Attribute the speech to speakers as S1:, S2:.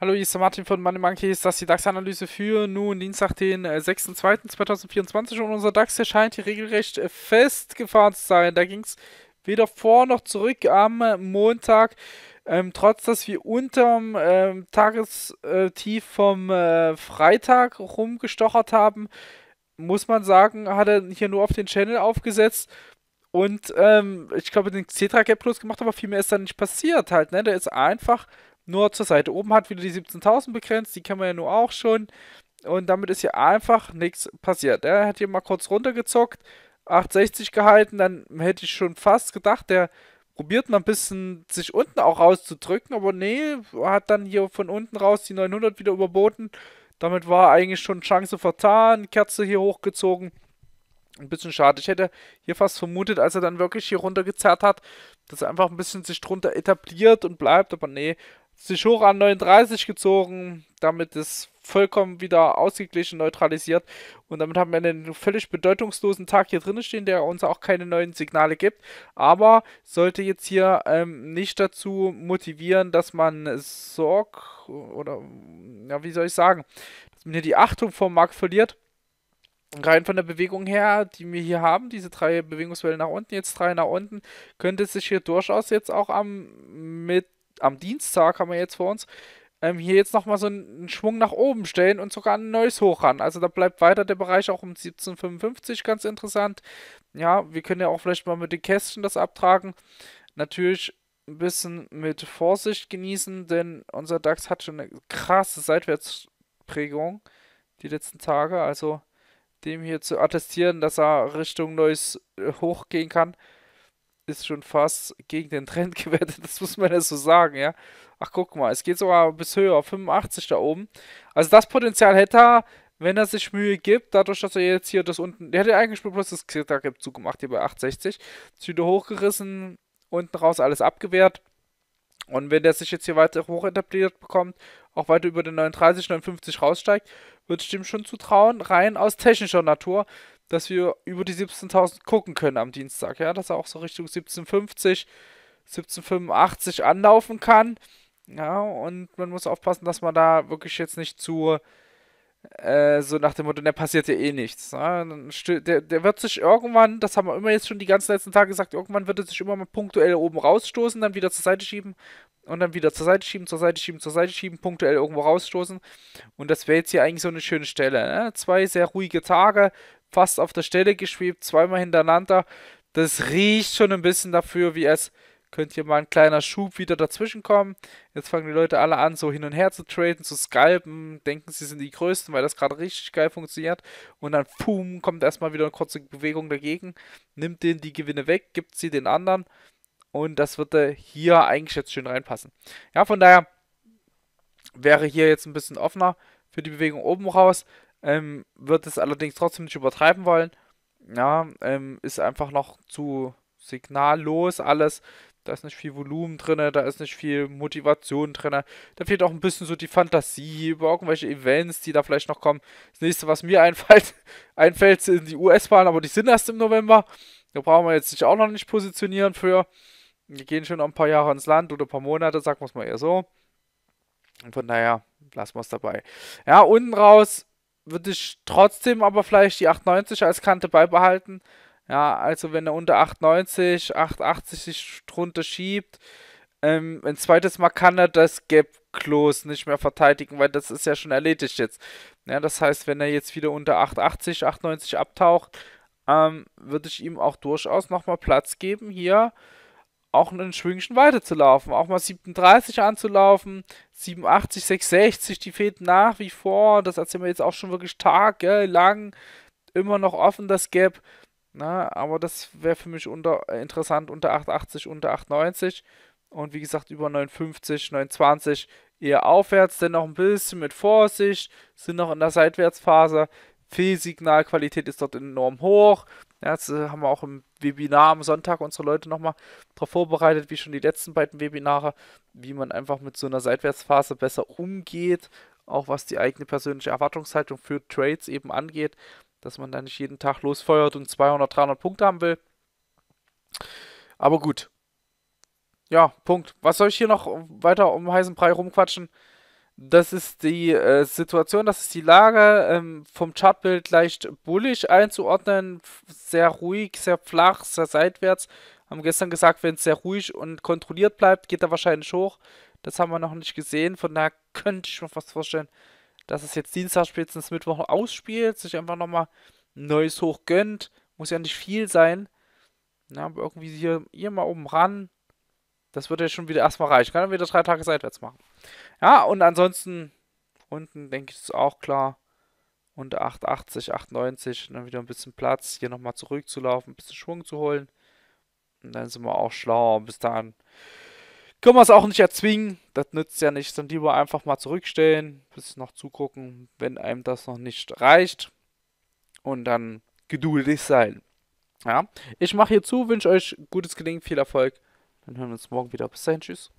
S1: Hallo, hier ist der Martin von Money Monkeys. Das ist die DAX-Analyse für nun Dienstag, den 6.2.2024 äh, und unser DAX erscheint hier regelrecht äh, festgefahren zu sein. Da ging es weder vor noch zurück am äh, Montag. Ähm, trotz dass wir unterm ähm, Tagestief vom äh, Freitag rumgestochert haben, muss man sagen, hat er hier nur auf den Channel aufgesetzt und ähm, ich glaube, den Cetra Gap Plus gemacht, aber viel mehr ist da nicht passiert halt, ne? Der ist einfach nur zur Seite. Oben hat wieder die 17.000 begrenzt, die kennen wir ja nur auch schon. Und damit ist hier einfach nichts passiert. Er hat hier mal kurz runtergezockt, 860 gehalten, dann hätte ich schon fast gedacht, der probiert mal ein bisschen sich unten auch rauszudrücken, aber nee, hat dann hier von unten raus die 900 wieder überboten. Damit war eigentlich schon Chance vertan, Kerze hier hochgezogen ein bisschen schade. Ich hätte hier fast vermutet, als er dann wirklich hier runtergezerrt hat, dass er einfach ein bisschen sich drunter etabliert und bleibt. Aber nee, sich hoch an 39 gezogen, damit ist vollkommen wieder ausgeglichen, neutralisiert. Und damit haben wir einen völlig bedeutungslosen Tag hier drin stehen, der uns auch keine neuen Signale gibt. Aber sollte jetzt hier ähm, nicht dazu motivieren, dass man Sorg oder, ja, wie soll ich sagen, dass man hier die Achtung vom Markt verliert rein von der Bewegung her, die wir hier haben, diese drei Bewegungswellen nach unten, jetzt drei nach unten, könnte sich hier durchaus jetzt auch am, mit, am Dienstag, haben wir jetzt vor uns, ähm, hier jetzt nochmal so einen Schwung nach oben stellen und sogar ein neues Hoch ran. Also da bleibt weiter der Bereich auch um 17,55 ganz interessant. Ja, wir können ja auch vielleicht mal mit den Kästchen das abtragen. Natürlich ein bisschen mit Vorsicht genießen, denn unser DAX hat schon eine krasse Seitwärtsprägung die letzten Tage. Also dem hier zu attestieren, dass er Richtung Neues äh, hochgehen kann, ist schon fast gegen den Trend gewertet. Das muss man ja so sagen, ja. Ach, guck mal, es geht sogar bis höher, 85 da oben. Also das Potenzial hätte er, wenn er sich Mühe gibt, dadurch, dass er jetzt hier das unten, der hätte eigentlich bloß das xetra zugemacht, hier bei 860. Züge hochgerissen, unten raus alles abgewehrt. Und wenn der sich jetzt hier weiter hoch etabliert bekommt auch weiter über den 39, 59 raussteigt, würde ich dem schon zutrauen, rein aus technischer Natur, dass wir über die 17.000 gucken können am Dienstag. Ja, dass er auch so Richtung 1750, 1785 anlaufen kann. Ja, und man muss aufpassen, dass man da wirklich jetzt nicht zu äh, so nach dem Motto, der ne, passiert ja eh nichts. Ne? Der, der wird sich irgendwann, das haben wir immer jetzt schon die ganzen letzten Tage gesagt, irgendwann wird er sich immer mal punktuell oben rausstoßen, dann wieder zur Seite schieben und dann wieder zur Seite schieben, zur Seite schieben, zur Seite schieben, punktuell irgendwo rausstoßen. Und das wäre jetzt hier eigentlich so eine schöne Stelle. Ne? Zwei sehr ruhige Tage, fast auf der Stelle geschwebt, zweimal hintereinander. Das riecht schon ein bisschen dafür, wie es könnte hier mal ein kleiner Schub wieder dazwischen kommen. Jetzt fangen die Leute alle an, so hin und her zu traden, zu scalpen, denken, sie sind die Größten, weil das gerade richtig geil funktioniert. Und dann, boom, kommt erstmal wieder eine kurze Bewegung dagegen, nimmt denen die Gewinne weg, gibt sie den anderen. Und das würde hier eigentlich jetzt schön reinpassen. Ja, von daher wäre hier jetzt ein bisschen offener für die Bewegung oben raus. Ähm, wird es allerdings trotzdem nicht übertreiben wollen. Ja, ähm, ist einfach noch zu signallos alles. Da ist nicht viel Volumen drin, da ist nicht viel Motivation drin. Da fehlt auch ein bisschen so die Fantasie über irgendwelche Events, die da vielleicht noch kommen. Das nächste, was mir einfällt, einfällt sind die US-Wahlen, aber die sind erst im November. Da brauchen wir jetzt sich auch noch nicht positionieren für. Wir gehen schon noch ein paar Jahre ins Land oder ein paar Monate, sagen wir es mal eher so. von daher lassen wir es dabei. Ja, unten raus würde ich trotzdem aber vielleicht die 890 als Kante beibehalten. Ja, also wenn er unter 8,90, 8,80 sich drunter schiebt, ähm, ein zweites Mal kann er das Gap Close nicht mehr verteidigen, weil das ist ja schon erledigt jetzt. Ja, das heißt, wenn er jetzt wieder unter 8,80, 8,90 abtaucht, ähm, würde ich ihm auch durchaus nochmal Platz geben, hier auch einen Schwingchen weiterzulaufen. Auch mal 37 anzulaufen, 87, 660, die fehlt nach wie vor. Das erzählen wir jetzt auch schon wirklich Tag, lang, immer noch offen das Gap. Na, ne? aber das wäre für mich unter, äh, interessant unter 880, unter 890 und wie gesagt über 950, 920 eher aufwärts, dennoch ein bisschen mit Vorsicht, sind noch in der Seitwärtsphase. Fehlsignalqualität ist dort enorm hoch. jetzt äh, haben wir auch im Webinar am Sonntag unsere Leute nochmal darauf vorbereitet, wie schon die letzten beiden Webinare, wie man einfach mit so einer Seitwärtsphase besser umgeht, auch was die eigene persönliche Erwartungshaltung für Trades eben angeht dass man da nicht jeden Tag losfeuert und 200, 300 Punkte haben will. Aber gut. Ja, Punkt. Was soll ich hier noch weiter um heißen Brei rumquatschen? Das ist die äh, Situation, das ist die Lage. Ähm, vom Chartbild leicht bullig einzuordnen. Sehr ruhig, sehr flach, sehr seitwärts. Haben gestern gesagt, wenn es sehr ruhig und kontrolliert bleibt, geht er wahrscheinlich hoch. Das haben wir noch nicht gesehen. Von daher könnte ich mir fast vorstellen, dass es jetzt Dienstag spätestens Mittwoch ausspielt, sich einfach nochmal ein neues Hoch gönnt. Muss ja nicht viel sein. Na, aber irgendwie hier, hier mal oben ran. Das wird ja schon wieder erstmal reichen. Kann dann wieder drei Tage seitwärts machen. Ja, und ansonsten unten denke ich, ist auch klar. Unter 880, 890. dann wieder ein bisschen Platz, hier nochmal zurückzulaufen, ein bisschen Schwung zu holen. Und dann sind wir auch schlauer. Bis dann. Können wir es auch nicht erzwingen, das nützt ja nichts. Dann lieber einfach mal zurückstellen, bis noch zugucken, wenn einem das noch nicht reicht. Und dann geduldig sein. Ja, ich mache hier zu, wünsche euch gutes Gelingen, viel Erfolg. Dann hören wir uns morgen wieder. Bis dahin, tschüss.